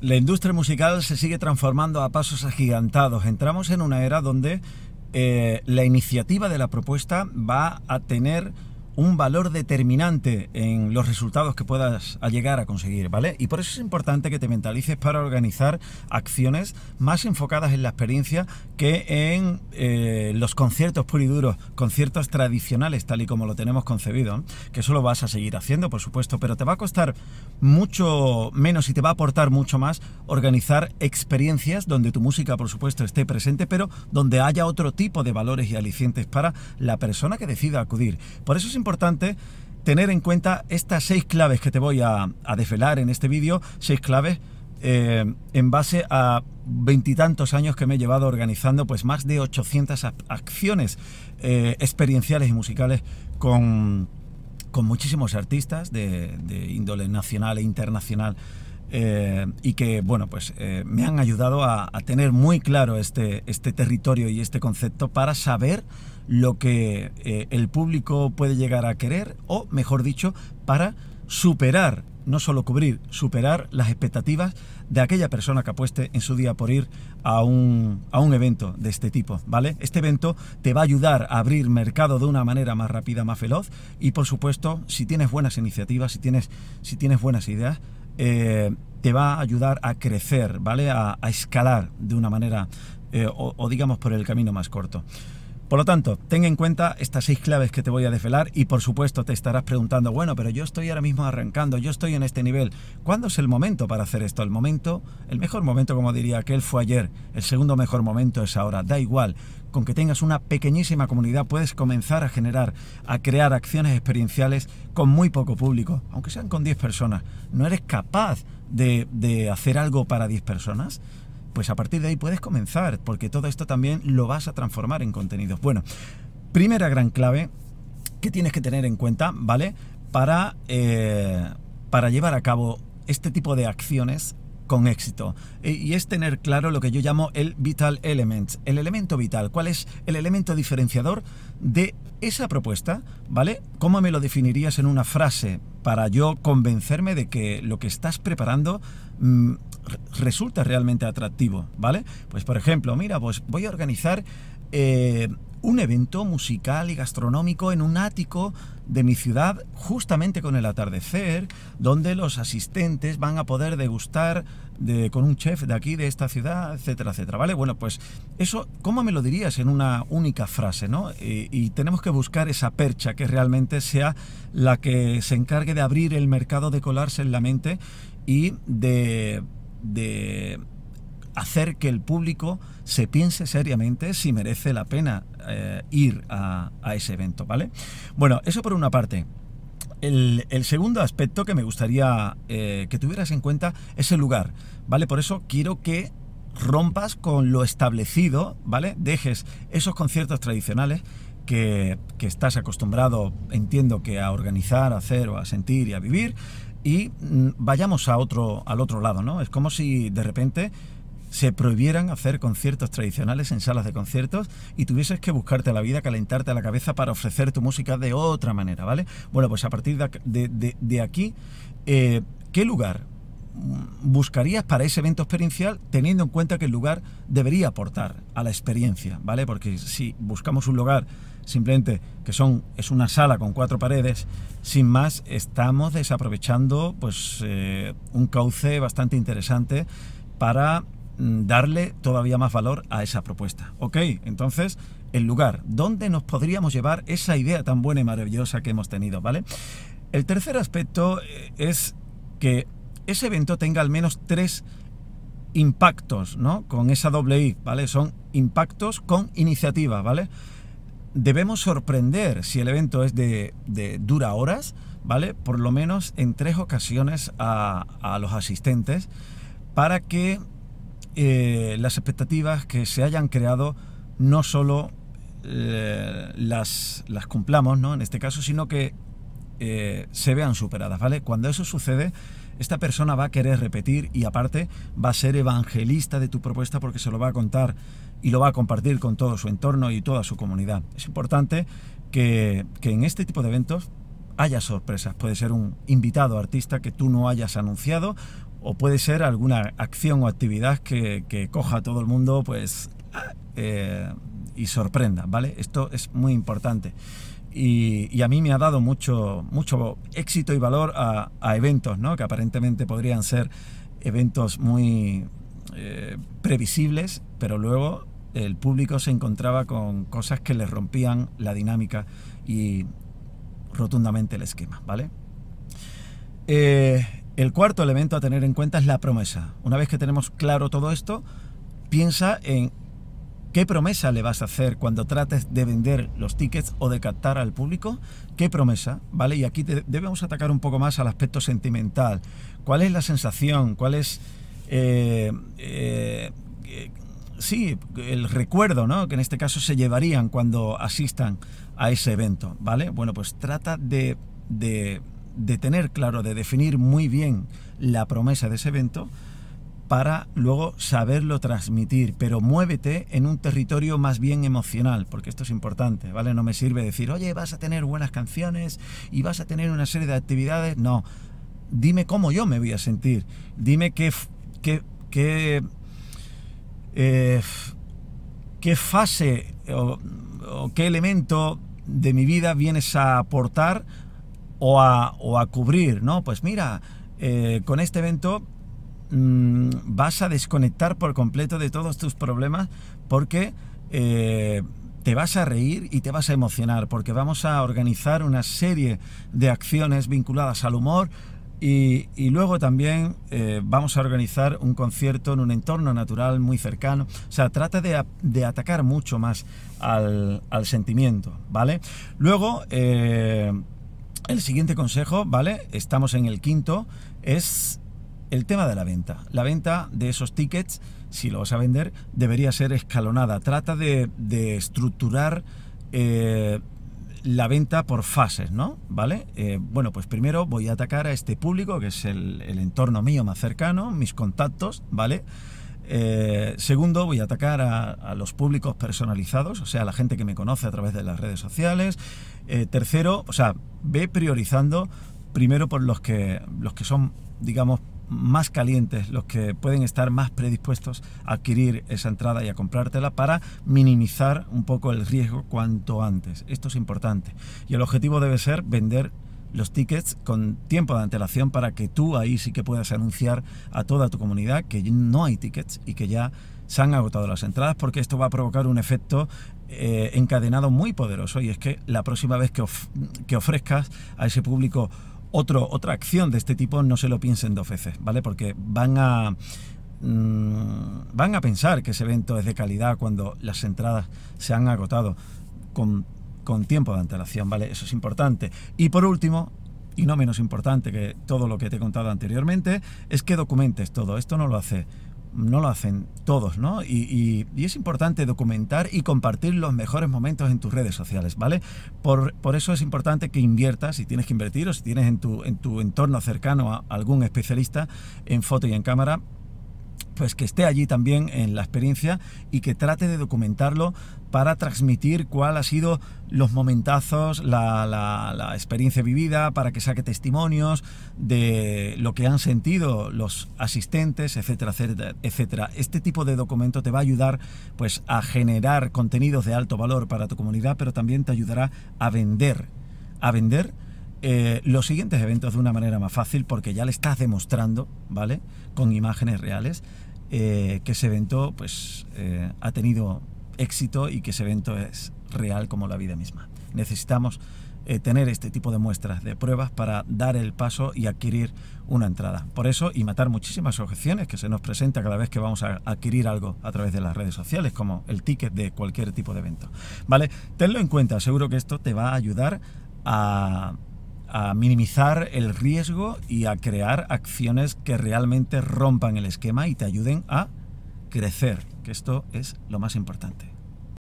La industria musical se sigue transformando a pasos agigantados. Entramos en una era donde eh, la iniciativa de la propuesta va a tener un valor determinante en los resultados que puedas llegar a conseguir, ¿vale? Y por eso es importante que te mentalices para organizar acciones más enfocadas en la experiencia que en eh, los conciertos duros, conciertos tradicionales tal y como lo tenemos concebido, que eso lo vas a seguir haciendo, por supuesto, pero te va a costar mucho menos y te va a aportar mucho más organizar experiencias donde tu música, por supuesto, esté presente, pero donde haya otro tipo de valores y alicientes para la persona que decida acudir. Por eso es importante tener en cuenta estas seis claves que te voy a, desvelar en este vídeo, seis claves eh, en base a veintitantos años que me he llevado organizando pues más de 800 acciones eh, experienciales y musicales con, muchísimos artistas de, de índole nacional e internacional eh, y que, bueno, pues eh, me han ayudado a, tener muy claro este, este territorio y este concepto para saber lo que eh, el público puede llegar a querer o, mejor dicho, para superar, no solo cubrir, superar las expectativas de aquella persona que apueste en su día por ir a un, a un evento de este tipo, ¿vale? Este evento te va a ayudar a abrir mercado de una manera más rápida, más veloz y, por supuesto, si tienes buenas iniciativas, si tienes, si tienes buenas ideas, eh, te va a ayudar a crecer, ¿vale? A, escalar de una manera, eh, o digamos por el camino más corto. Por lo tanto, ten en cuenta estas seis claves que te voy a desvelar y por supuesto te estarás preguntando, bueno, pero yo estoy ahora mismo arrancando, yo estoy en este nivel. ¿Cuándo es el momento para hacer esto? El momento, el mejor momento, como diría aquel, fue ayer. El segundo mejor momento es ahora. Da igual, con que tengas una pequeñísima comunidad puedes comenzar a generar, a crear acciones experienciales con muy poco público, aunque sean con 10 personas. ¿No eres capaz de, de hacer algo para 10 personas? pues a partir de ahí puedes comenzar, porque todo esto también lo vas a transformar en contenidos. Bueno, primera gran clave que tienes que tener en cuenta, ¿vale? Para, eh, para llevar a cabo este tipo de acciones con éxito. E, y es tener claro lo que yo llamo el vital element, el elemento vital, cuál es el elemento diferenciador de esa propuesta, ¿vale? ¿Cómo me lo definirías en una frase para yo convencerme de que lo que estás preparando mm, resulta realmente atractivo, ¿vale? Pues por ejemplo, mira, pues voy a organizar eh, un evento musical y gastronómico en un ático de mi ciudad, justamente con el atardecer, donde los asistentes van a poder degustar de, con un chef de aquí, de esta ciudad, etcétera, etcétera. ¿Vale? Bueno, pues eso, ¿cómo me lo dirías en una única frase, no? y tenemos que buscar esa percha que realmente sea la que se encargue de abrir el mercado, de colarse en la mente y de de hacer que el público se piense seriamente si merece la pena eh, ir a, ese evento, ¿vale? Bueno, eso por una parte. El, segundo aspecto que me gustaría eh, que tuvieras en cuenta es el lugar, ¿vale? Por eso quiero que rompas con lo establecido, ¿vale? Dejes esos conciertos tradicionales que, que, estás acostumbrado, entiendo que a organizar, a hacer o a sentir y a vivir, y mm, vayamos a otro, al otro lado, ¿no? Es como si de repente se prohibieran hacer conciertos tradicionales en salas de conciertos y tuvieses que buscarte la vida, calentarte la cabeza para ofrecer tu música de otra manera, ¿vale? Bueno, pues a partir de, aquí, eh, ¿qué lugar mm, buscarías para ese evento experiencial teniendo en cuenta que el lugar debería aportar a la experiencia, ¿vale? Porque si buscamos un lugar simplemente que son, es una sala con cuatro paredes, sin más estamos desaprovechando pues, eh, un cauce bastante interesante para mm, darle todavía más valor a esa propuesta. Ok, entonces el lugar, ¿dónde nos podríamos llevar esa idea tan buena y maravillosa que hemos tenido? ¿Vale? El tercer aspecto eh, es que ese evento tenga al menos tres impactos, ¿no? Con esa doble I, ¿vale? Son impactos con iniciativa, ¿vale? debemos sorprender si el evento es de, de, dura horas, ¿vale? Por lo menos en tres ocasiones a, los asistentes para que eh, las expectativas que se hayan creado no solo eh, las, las, cumplamos, ¿no? En este caso, sino que eh, se vean superadas, ¿vale? Cuando eso sucede, esta persona va a querer repetir y aparte va a ser evangelista de tu propuesta porque se lo va a contar y lo va a compartir con todo su entorno y toda su comunidad. Es importante que, en este tipo de eventos haya sorpresas. Puede ser un invitado artista que tú no hayas anunciado o puede ser alguna acción o actividad que, coja a todo el mundo pues eh, y sorprenda, ¿vale? Esto es muy importante. Y, a mí me ha dado mucho, mucho éxito y valor a, eventos, ¿no? que aparentemente podrían ser eventos muy eh, previsibles, pero luego el público se encontraba con cosas que les rompían la dinámica y rotundamente el esquema. ¿vale? Eh, el cuarto elemento a tener en cuenta es la promesa. Una vez que tenemos claro todo esto, piensa en ¿Qué promesa le vas a hacer cuando trates de vender los tickets o de captar al público? ¿Qué promesa? ¿Vale? Y aquí debemos atacar un poco más al aspecto sentimental. ¿Cuál es la sensación? ¿Cuál es... Eh, eh, eh, sí, el recuerdo, ¿no? Que en este caso se llevarían cuando asistan a ese evento, ¿vale? Bueno, pues trata de, de tener claro, de definir muy bien la promesa de ese evento para luego saberlo transmitir, pero muévete en un territorio más bien emocional, porque esto es importante, ¿vale? No me sirve decir, oye, vas a tener buenas canciones y vas a tener una serie de actividades, no. Dime cómo yo me voy a sentir, dime qué, qué, qué, eh, qué fase o, qué elemento de mi vida vienes a aportar o a, cubrir, ¿no? Pues mira, eh, con este evento Mm, vas a desconectar por completo de todos tus problemas porque eh, te vas a reír y te vas a emocionar porque vamos a organizar una serie de acciones vinculadas al humor, y, luego también eh, vamos a organizar un concierto en un entorno natural muy cercano. O sea, trata de, de atacar mucho más al, sentimiento, ¿vale? Luego, eh, el siguiente consejo, ¿vale? Estamos en el quinto, es el tema de la venta. La venta de esos tickets, si lo vas a vender, debería ser escalonada. Trata de, estructurar eh, la venta por fases, ¿no? ¿Vale? Eh, bueno, pues primero voy a atacar a este público, que es el, entorno mío más cercano, mis contactos, ¿vale? Eh, segundo, voy a atacar a, los públicos personalizados, o sea, a la gente que me conoce a través de las redes sociales. tercero, o sea, ve priorizando primero por los que, los que son, digamos, más calientes, los que pueden estar más predispuestos a adquirir esa entrada y a comprártela para minimizar un poco el riesgo cuanto antes. Esto es importante. Y el objetivo debe ser vender los tickets con tiempo de antelación para que tú ahí sí que puedas anunciar a toda tu comunidad que no hay tickets y que ya se han agotado las entradas porque esto va a provocar un efecto eh, encadenado muy poderoso y es que la próxima vez que, que ofrezcas a ese público otra acción de este tipo no se lo piensen dos veces, ¿vale? Porque van a mm, van a pensar que ese evento es de calidad cuando las entradas se han agotado con, con, tiempo de antelación, ¿vale? Eso es importante. Y por último, y no menos importante que todo lo que te he contado anteriormente, es que documentes todo. Esto no lo hace no lo hacen todos, ¿no? Y, es importante documentar y compartir los mejores momentos en tus redes sociales, ¿vale? Por, por, eso es importante que inviertas, si tienes que invertir o si tienes en tu, en tu entorno cercano a algún especialista en foto y en cámara, pues que esté allí también en la experiencia y que trate de documentarlo para transmitir cuál ha sido los momentazos, la, experiencia vivida, para que saque testimonios de lo que han sentido los asistentes, etcétera, etcétera, etcétera. Este tipo de documento te va a ayudar pues a generar contenidos de alto valor para tu comunidad, pero también te ayudará a vender, a vender eh, los siguientes eventos de una manera más fácil porque ya le estás demostrando, ¿vale? Con imágenes reales eh, que ese evento pues eh, ha tenido éxito y que ese evento es real como la vida misma. Necesitamos tener este tipo de muestras, de pruebas para dar el paso y adquirir una entrada. Por eso, y matar muchísimas objeciones que se nos presenta cada vez que vamos a adquirir algo a través de las redes sociales, como el ticket de cualquier tipo de evento. ¿Vale? Tenlo en cuenta, seguro que esto te va a ayudar a a minimizar el riesgo y a crear acciones que realmente rompan el esquema y te ayuden a crecer, que esto es lo más importante.